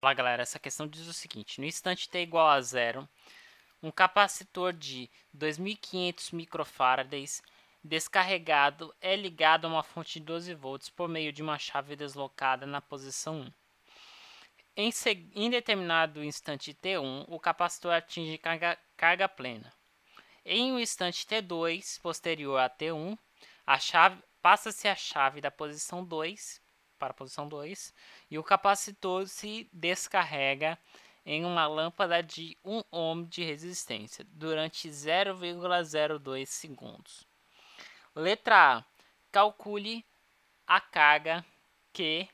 Olá galera, essa questão diz o seguinte: no instante t igual a zero, um capacitor de 2.500 microfarads descarregado é ligado a uma fonte de 12 volts por meio de uma chave deslocada na posição 1. Em, em determinado instante t1, o capacitor atinge carga, carga plena. Em um instante t2 posterior a t1, a chave passa-se a chave da posição 2 para a posição 2 e o capacitor se descarrega em uma lâmpada de 1 ohm de resistência durante 0,02 segundos. Letra A. Calcule a carga Q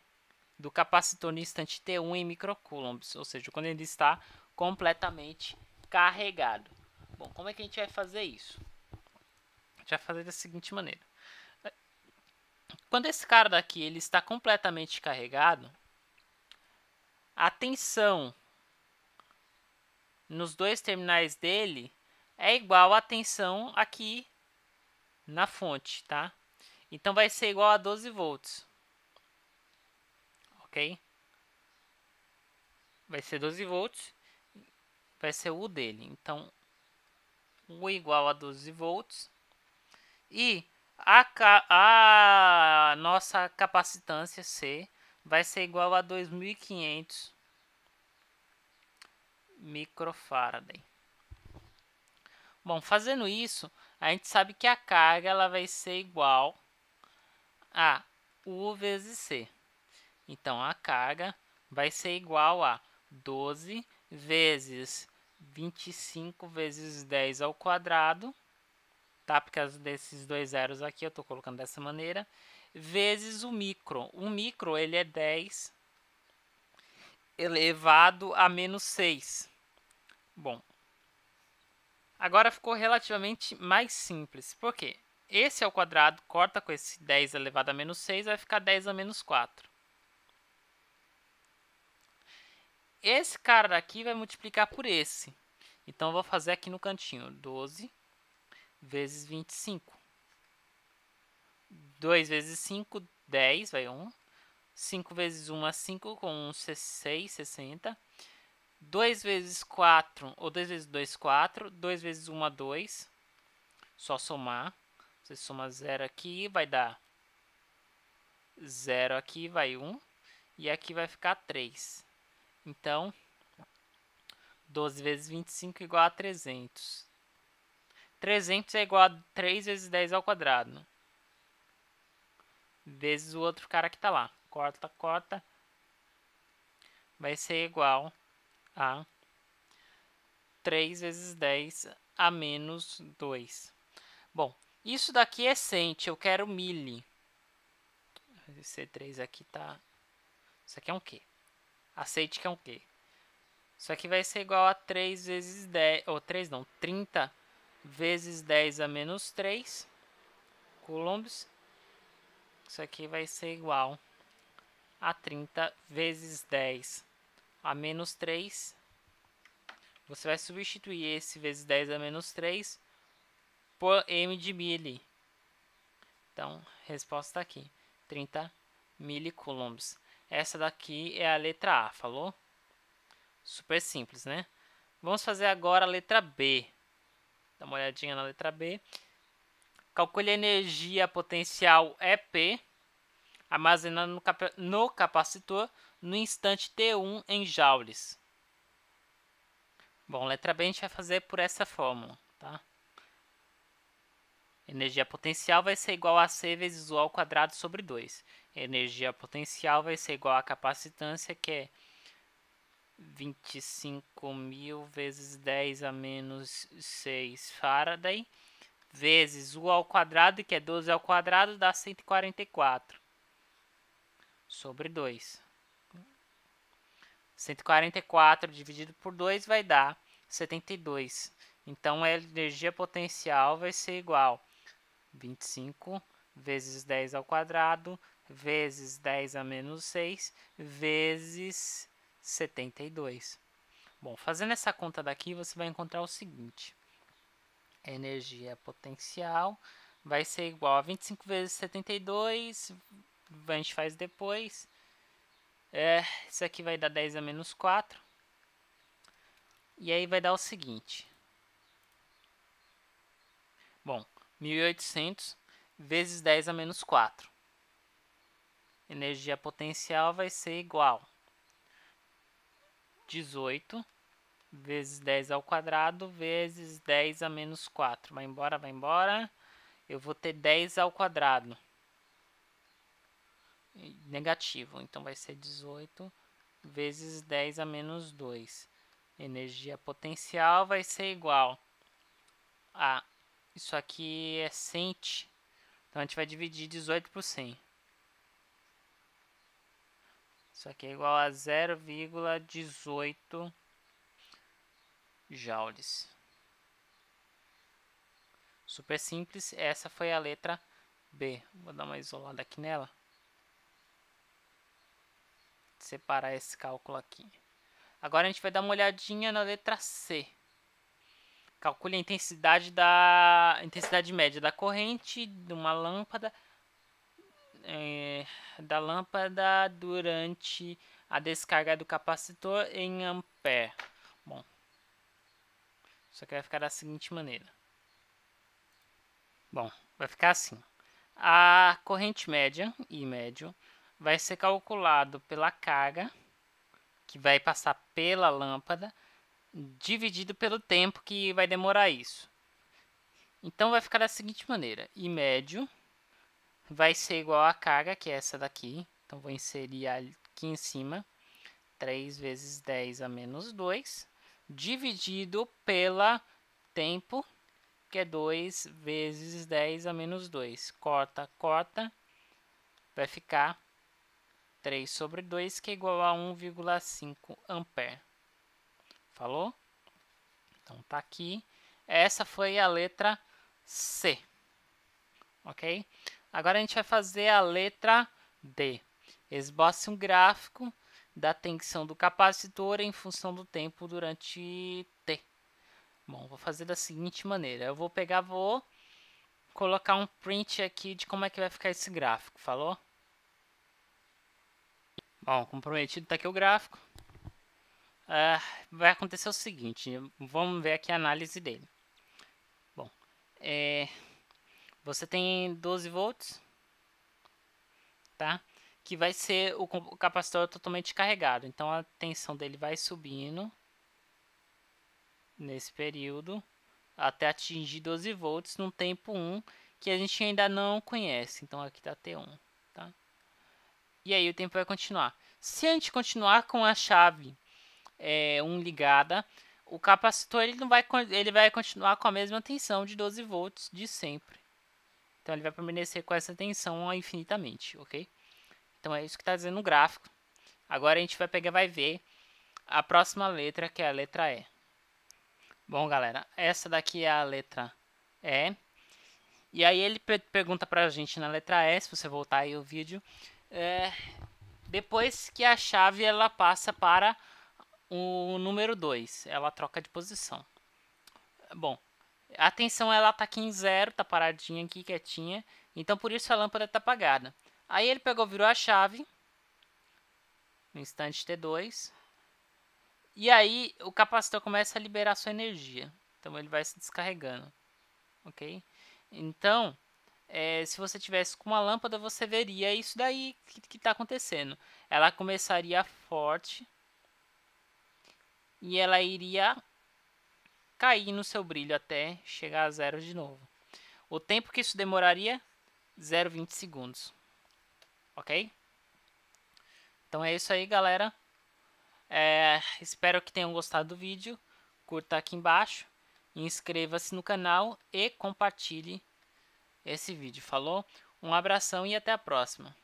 do capacitor no instante T1 em microcoulombs, ou seja, quando ele está completamente carregado. Bom, como é que a gente vai fazer isso? A gente vai fazer da seguinte maneira. Quando esse cara daqui ele está completamente carregado, a tensão nos dois terminais dele é igual à tensão aqui na fonte, tá? Então vai ser igual a 12 volts. OK? Vai ser 12 volts. Vai ser U dele. Então U igual a 12 volts. E a, a nossa capacitância C vai ser igual a 2500 microfaraday. Bom, fazendo isso, a gente sabe que a carga ela vai ser igual a U vezes C. Então, a carga vai ser igual a 12 vezes 25 vezes 10 ao quadrado tá? Porque desses dois zeros aqui eu estou colocando dessa maneira, vezes o micro. O micro ele é 10 elevado a menos 6. Bom, agora ficou relativamente mais simples. Por quê? Esse ao quadrado, corta com esse 10 elevado a menos 6, vai ficar 10 a menos 4. Esse cara daqui vai multiplicar por esse. Então, eu vou fazer aqui no cantinho. 12 vezes 25. 2 vezes 5, 10, vai 1. 5 vezes 1 é 5, com 1, 6, 60. 2 vezes 4, ou 2 vezes 2, 4. 2 vezes 1, 2. É Só somar. Você soma 0 aqui, vai dar 0 aqui, vai 1. E aqui vai ficar 3. Então, 12 vezes 25 igual a 300. 300 é igual a 3 vezes 10 ao quadrado. Vezes o outro cara que está lá. Corta, corta. Vai ser igual a 3 vezes 10 a menos 2. Bom, isso daqui é cente. eu quero mili. Esse C3 aqui tá... Isso aqui é um quê? Aceite que é um quê? Isso aqui vai ser igual a 3 vezes 10... Ou 3 não, 30 vezes 10 a menos 3 coulombs. Isso aqui vai ser igual a 30 vezes 10 a menos 3. Você vai substituir esse vezes 10 a menos 3 por m de mili. Então, resposta aqui, 30 milicoulombs. Essa daqui é a letra A, falou? Super simples, né? Vamos fazer agora a letra B uma olhadinha na letra B. Calcule a energia potencial EP armazenada no, cap no capacitor no instante T1 em joules. Bom, letra B a gente vai fazer por essa fórmula, tá? Energia potencial vai ser igual a C vezes U ao quadrado sobre 2. Energia potencial vai ser igual a capacitância, que é 25 mil vezes 10 a menos 6 Faraday, vezes U ao quadrado, que é 12 ao quadrado, dá 144 sobre 2. 144 dividido por 2 vai dar 72. Então, a energia potencial vai ser igual a 25 vezes 10 ao quadrado, vezes 10 a menos 6, vezes 72. Bom, fazendo essa conta daqui, você vai encontrar o seguinte. A energia potencial vai ser igual a 25 vezes 72, a gente faz depois. É, isso aqui vai dar 10 a menos 4. E aí vai dar o seguinte. Bom, 1800 vezes 10 a menos 4. Energia potencial vai ser igual 18 vezes 10 ao quadrado vezes 10 a menos 4. Vai embora, vai embora. Eu vou ter 10 ao quadrado. Negativo, então vai ser 18 vezes 10 a menos 2. Energia potencial vai ser igual a... Isso aqui é 100. então a gente vai dividir 18 por 100. Isso aqui é igual a 0,18 joules. Super simples. Essa foi a letra B. Vou dar uma isolada aqui nela. Separar esse cálculo aqui. Agora a gente vai dar uma olhadinha na letra C. Calcule a intensidade da intensidade média da corrente de uma lâmpada é, da lâmpada durante a descarga do capacitor em ampere. Bom, isso vai ficar da seguinte maneira. Bom, vai ficar assim. A corrente média e médio vai ser calculado pela carga que vai passar pela lâmpada dividido pelo tempo que vai demorar isso. Então vai ficar da seguinte maneira: I médio vai ser igual a carga, que é essa daqui. Então, vou inserir aqui em cima. 3 vezes 10 a menos 2, dividido pela tempo, que é 2 vezes 10 a menos 2. Corta, corta, vai ficar 3 sobre 2, que é igual a 1,5 ampere. Falou? Então, tá aqui. Essa foi a letra C. Ok? Agora a gente vai fazer a letra D. Esboce um gráfico da tensão do capacitor em função do tempo durante T. Bom, vou fazer da seguinte maneira. Eu vou pegar, vou colocar um print aqui de como é que vai ficar esse gráfico, falou? Bom, comprometido está aqui o gráfico. Uh, vai acontecer o seguinte, vamos ver aqui a análise dele. Bom, é, você tem 12 volts, tá? Que vai ser o capacitor totalmente carregado. Então a tensão dele vai subindo nesse período até atingir 12 volts num tempo 1 que a gente ainda não conhece. Então aqui está T1, tá? E aí o tempo vai continuar. Se a gente continuar com a chave é, 1 ligada, o capacitor ele não vai ele vai continuar com a mesma tensão de 12 volts de sempre. Então ele vai permanecer com essa tensão infinitamente, ok? Então é isso que está dizendo no gráfico. Agora a gente vai pegar, vai ver a próxima letra, que é a letra E. Bom, galera, essa daqui é a letra E. E aí ele pergunta para a gente na letra E, se você voltar aí o vídeo, é, depois que a chave ela passa para o número 2, ela troca de posição. Bom, a tensão ela tá aqui em zero, tá paradinha aqui, quietinha. Então por isso a lâmpada tá apagada. Aí ele pegou, virou a chave no instante T2. E aí o capacitor começa a liberar sua energia. Então ele vai se descarregando. OK? Então, é, se você tivesse com uma lâmpada, você veria isso daí que está acontecendo. Ela começaria forte e ela iria cair no seu brilho até chegar a zero de novo. O tempo que isso demoraria? 0,20 segundos. Ok? Então é isso aí, galera. É, espero que tenham gostado do vídeo. Curta aqui embaixo. Inscreva-se no canal e compartilhe esse vídeo. Falou? Um abração e até a próxima.